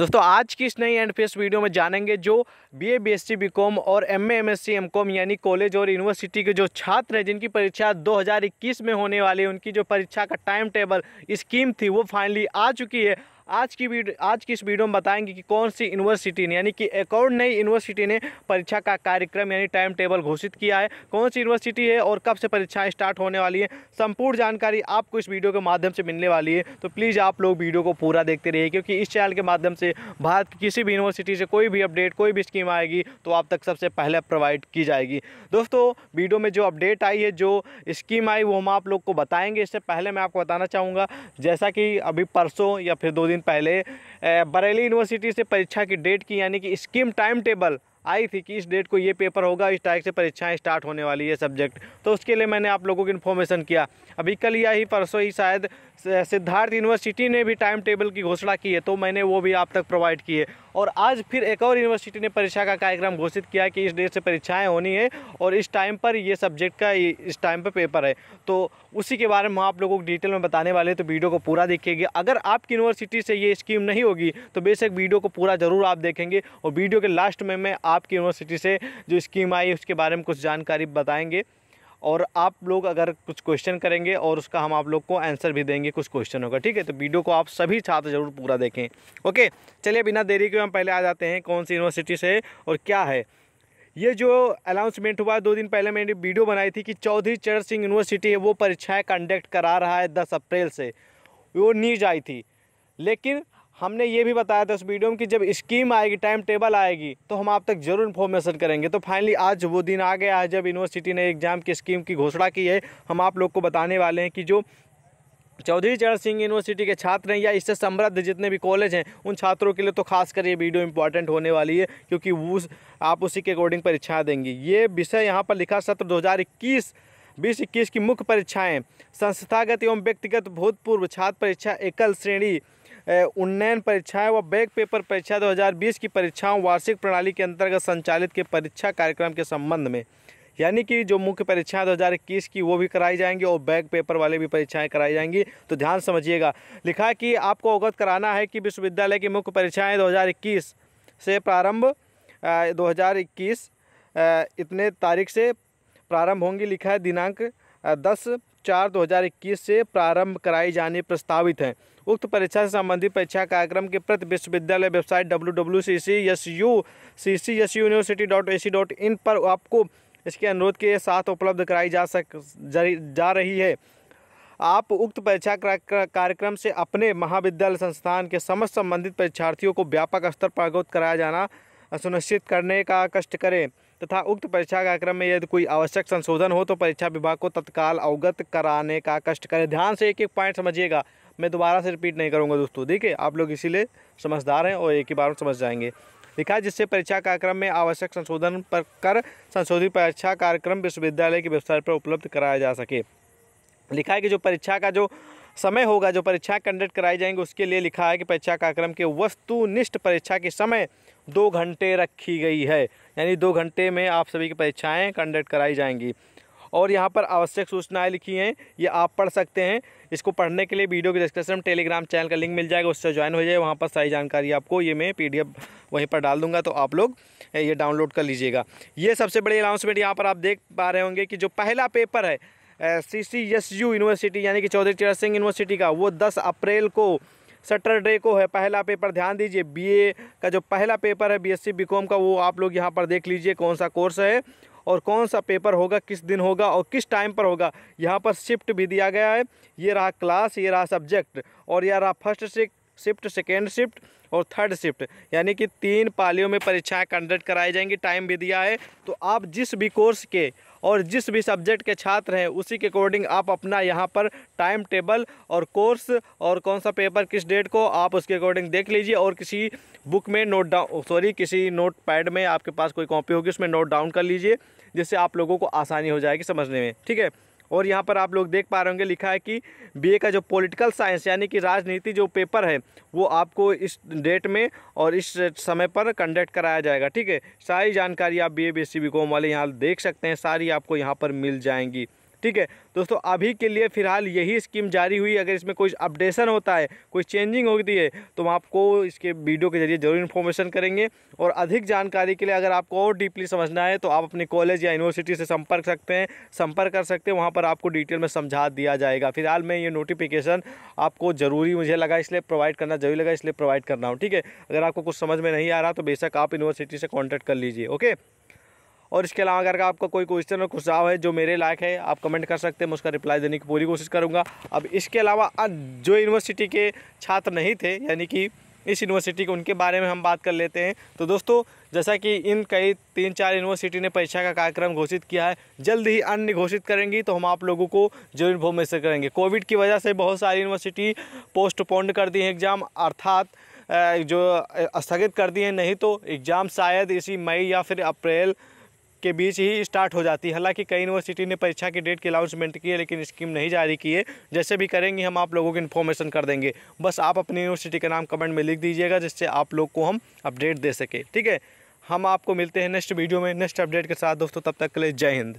दोस्तों आज की इस नई एंड फेस वीडियो में जानेंगे जो बीए बीएससी बीकॉम और एमए एमएससी एमकॉम यानी कॉलेज और यूनिवर्सिटी के जो छात्र हैं जिनकी परीक्षा 2021 में होने वाली है उनकी जो परीक्षा का टाइम टेबल स्कीम थी वो फाइनली आ चुकी है आज की वीडियो आज की इस वीडियो में बताएंगे कि कौन सी यूनिवर्सिटी ने यानी कि एक और नई यूनिवर्सिटी ने परीक्षा का कार्यक्रम यानी टाइम टेबल घोषित किया है कौन सी यूनिवर्सिटी है और कब से परीक्षाएँ स्टार्ट होने वाली है संपूर्ण जानकारी आपको इस वीडियो के माध्यम से मिलने वाली है तो प्लीज़ आप लोग वीडियो को पूरा देखते रहिए क्योंकि इस चैनल के माध्यम से भारत की किसी भी यूनिवर्सिटी से कोई भी अपडेट कोई भी स्कीम आएगी तो आप तक सबसे पहले प्रोवाइड की जाएगी दोस्तों वीडियो में जो अपडेट आई है जो स्कीम आई वो हम आप लोग को बताएंगे इससे पहले मैं आपको बताना चाहूँगा जैसा कि अभी परसों या फिर दो दिन दिन पहले बरेली यूनिवर्सिटी से परीक्षा की डेट की यानी कि स्कीम टाइम टेबल आई थी कि इस डेट को ये पेपर होगा इस टाइप से परीक्षाएं स्टार्ट होने वाली है सब्जेक्ट तो उसके लिए मैंने आप लोगों को इन्फॉर्मेशन किया अभी कल या ही परसों ही शायद सिद्धार्थ यूनिवर्सिटी ने भी टाइम टेबल की घोषणा की है तो मैंने वो भी आप तक प्रोवाइड की है और आज फिर एक और यूनिवर्सिटी ने परीक्षा का कार्यक्रम घोषित किया कि इस डेट से परीक्षाएं होनी है और इस टाइम पर ये सब्जेक्ट का इस टाइम पर पेपर है तो उसी के बारे में आप लोगों को डिटेल में बताने वाले तो वीडियो को पूरा देखेंगे अगर आपकी यूनिवर्सिटी से ये स्कीम नहीं होगी तो बेशक वीडियो को पूरा ज़रूर आप देखेंगे और वीडियो के लास्ट में मैं आपकी यूनिवर्सिटी से जो स्कीम आई उसके बारे में कुछ जानकारी बताएँगे और आप लोग अगर कुछ क्वेश्चन करेंगे और उसका हम आप लोग को आंसर भी देंगे कुछ क्वेश्चनों का ठीक है तो वीडियो को आप सभी छात्र जरूर पूरा देखें ओके चलिए बिना देरी के हम पहले आ जाते हैं कौन सी यूनिवर्सिटी से और क्या है ये जो अनाउंसमेंट हुआ है दो दिन पहले मैंने वीडियो बनाई थी कि चौधरी चरण सिंह यूनिवर्सिटी है वो परीक्षाएँ कंडक्ट करा रहा है दस अप्रैल से वो नीज आई थी लेकिन हमने ये भी बताया था उस वीडियो में कि जब स्कीम आएगी टाइम टेबल आएगी तो हम आप तक जरूर इन्फॉर्मेशन करेंगे तो फाइनली आज वो दिन आ गया है जब यूनिवर्सिटी ने एग्ज़ाम की स्कीम की घोषणा की है हम आप लोग को बताने वाले हैं कि जो चौधरी चरण सिंह यूनिवर्सिटी के छात्र हैं या इससे समृद्ध जितने भी कॉलेज हैं उन छात्रों के लिए तो खासकर ये वीडियो इंपॉर्टेंट होने वाली है क्योंकि उस आप उसी के अकॉर्डिंग परीक्षाएँ देंगी ये विषय यहाँ पर लिखा सत्र दो बीस इक्कीस की मुख्य परीक्षाएं संस्थागत एवं व्यक्तिगत भूतपूर्व छात्र परीक्षा एकल श्रेणी उन्नयन परीक्षाएं व बैक पेपर परीक्षा 2020 की परीक्षाओं वार्षिक प्रणाली के अंतर्गत संचालित के परीक्षा कार्यक्रम के संबंध में यानी कि जो मुख्य परीक्षाएं 2021 की वो भी कराई जाएंगी और बैक पेपर वाले भी परीक्षाएं कराई जाएंगी तो ध्यान समझिएगा लिखा कि आपको अवगत कराना है कि विश्वविद्यालय की मुख्य परीक्षाएँ दो से प्रारंभ दो इतने तारीख से प्रारंभ होंगी लिखा है दिनांक दस चार 2021 से प्रारंभ कराई जानी प्रस्तावित है उक्त परीक्षा से संबंधित परीक्षा कार्यक्रम के प्रति विश्वविद्यालय website W W C C S U C C S university dot A C dot in पर आपको इसके अनुरोध के साथ उपलब्ध कराई जा सक जा रही है आप उक्त परीक्षा कार्यक्रम से अपने महाविद्यालय संस्थान के समस्त संबंधित परीक्षार्थियों को व्यापक स्तर पर अवगत कराया जाना सुनिश्चित करने का कष्ट करें तथा उक्त परीक्षा कार्यक्रम में यदि कोई आवश्यक संशोधन हो तो परीक्षा विभाग को तत्काल अवगत कराने का कष्ट करें ध्यान से एक एक पॉइंट समझिएगा मैं दोबारा से रिपीट नहीं करूँगा दोस्तों देखिए आप लोग इसीलिए समझदार हैं और एक ही बार समझ जाएंगे लिखा जिससे परीक्षा कार्यक्रम में आवश्यक संशोधन पर कर संशोधित परीक्षा कार्यक्रम विश्वविद्यालय की वेबसाइट पर उपलब्ध कराया जा सके लिखा है कि जो परीक्षा का जो समय होगा जो परीक्षाएँ कंडक्ट कराई जाएंगी उसके लिए लिखा है कि परीक्षा कार्यक्रम के वस्तुनिष्ठ परीक्षा के समय दो घंटे रखी गई है यानी दो घंटे में आप सभी की परीक्षाएँ कंडक्ट कराई जाएंगी और यहाँ पर आवश्यक सूचनाएं लिखी हैं ये आप पढ़ सकते हैं इसको पढ़ने के लिए वीडियो के डिस्क्रिप्शन में टेलीग्राम चैनल का लिंक मिल जाएगा उससे ज्वाइन हो जाए वहाँ पर सारी जानकारी आपको ये मैं पीडीएफ वहीं पर डाल दूंगा तो आप लोग ये डाउनलोड कर लीजिएगा ये सबसे बड़ी अनाउंसमेंट यहाँ पर आप देख पा रहे होंगे कि जो पहला पेपर है C C S U university यानी कि चौधरी चरण सिंह यूनिवर्सिटी का वो दस अप्रैल को सटरडे को है पहला पेपर ध्यान दीजिए बीए का जो पहला पेपर है बीएससी बीकॉम का वो आप लोग यहाँ पर देख लीजिए कौन सा कोर्स है और कौन सा पेपर होगा किस दिन होगा और किस टाइम पर होगा यहाँ पर शिफ्ट भी दिया गया है ये रहा क्लास ये रहा सब्जेक्ट और यह रहा फर्स्ट से शिफ्ट सेकेंड शिफ्ट और थर्ड शिफ्ट यानी कि तीन पालियों में परीक्षाएं कंडक्ट कराई जाएंगी टाइम भी दिया है तो आप जिस भी कोर्स के और जिस भी सब्जेक्ट के छात्र हैं उसी के अकॉर्डिंग आप अपना यहाँ पर टाइम टेबल और कोर्स और कौन सा पेपर किस डेट को आप उसके अकॉर्डिंग देख लीजिए और किसी बुक में नोट डाउन सॉरी किसी नोट पैड में आपके पास कोई कॉपी होगी उसमें नोट डाउन कर लीजिए जिससे आप लोगों को आसानी हो जाएगी समझने में ठीक है और यहाँ पर आप लोग देख पा रहे होंगे लिखा है कि बीए का जो पॉलिटिकल साइंस यानी कि राजनीति जो पेपर है वो आपको इस डेट में और इस समय पर कंडक्ट कराया जाएगा ठीक है सारी जानकारी आप बी ए बी एस वाले यहाँ देख सकते हैं सारी आपको यहाँ पर मिल जाएंगी ठीक है दोस्तों अभी के लिए फ़िलहाल यही स्कीम जारी हुई अगर इसमें कोई अपडेशन होता है कोई चेंजिंग होती है तो हम आपको इसके वीडियो के जरिए ज़रूर इन्फॉर्मेशन करेंगे और अधिक जानकारी के लिए अगर आपको और डीपली समझना है तो आप अपने कॉलेज या यूनिवर्सिटी से संपर्क सकते हैं संपर्क कर सकते हैं वहाँ पर आपको डिटेल में समझा दिया जाएगा फिलहाल मैं ये नोटिफिकेशन आपको ज़रूरी मुझे लगा इसलिए प्रोवाइड करना जरूरी लगा इसलिए प्रोवाइड करना हो ठीक है अगर आपको कुछ समझ में नहीं आ रहा तो बेशक आप यूनिवर्सिटी से कॉन्टैक्ट कर लीजिए ओके और इसके अलावा अगर आपका कोई क्वेश्चन और सुझाव है जो मेरे लायक है आप कमेंट कर सकते हैं मैं उसका रिप्लाई देने की पूरी कोशिश करूँगा अब इसके अलावा जो यूनिवर्सिटी के छात्र नहीं थे यानी कि इस यूनिवर्सिटी के उनके बारे में हम बात कर लेते हैं तो दोस्तों जैसा कि इन कई तीन चार यूनिवर्सिटी ने परीक्षा का कार्यक्रम घोषित किया है जल्द ही अन्य घोषित करेंगी तो हम आप लोगों को जरूर इन्फॉर्मेशन करेंगे कोविड की वजह से बहुत सारी यूनिवर्सिटी पोस्टपोन्ड कर दी हैं एग्ज़ाम अर्थात जो स्थगित कर दिए नहीं तो एग्ज़ाम शायद इसी मई या फिर अप्रैल के बीच ही स्टार्ट हो जाती है हालांकि कई यूनिवर्सिटी ने परीक्षा की डेट की अनाउंसमेंट की है लेकिन स्कीम नहीं जारी की है जैसे भी करेंगे हम आप लोगों को इन्फॉर्मेशन कर देंगे बस आप अपनी यूनिवर्सिटी का नाम कमेंट में लिख दीजिएगा जिससे आप लोग को हम अपडेट दे सकें ठीक है हम आपको मिलते हैं नेक्स्ट वीडियो में नेक्स्ट अपडेट के साथ दोस्तों तब तक के लिए जय हिंद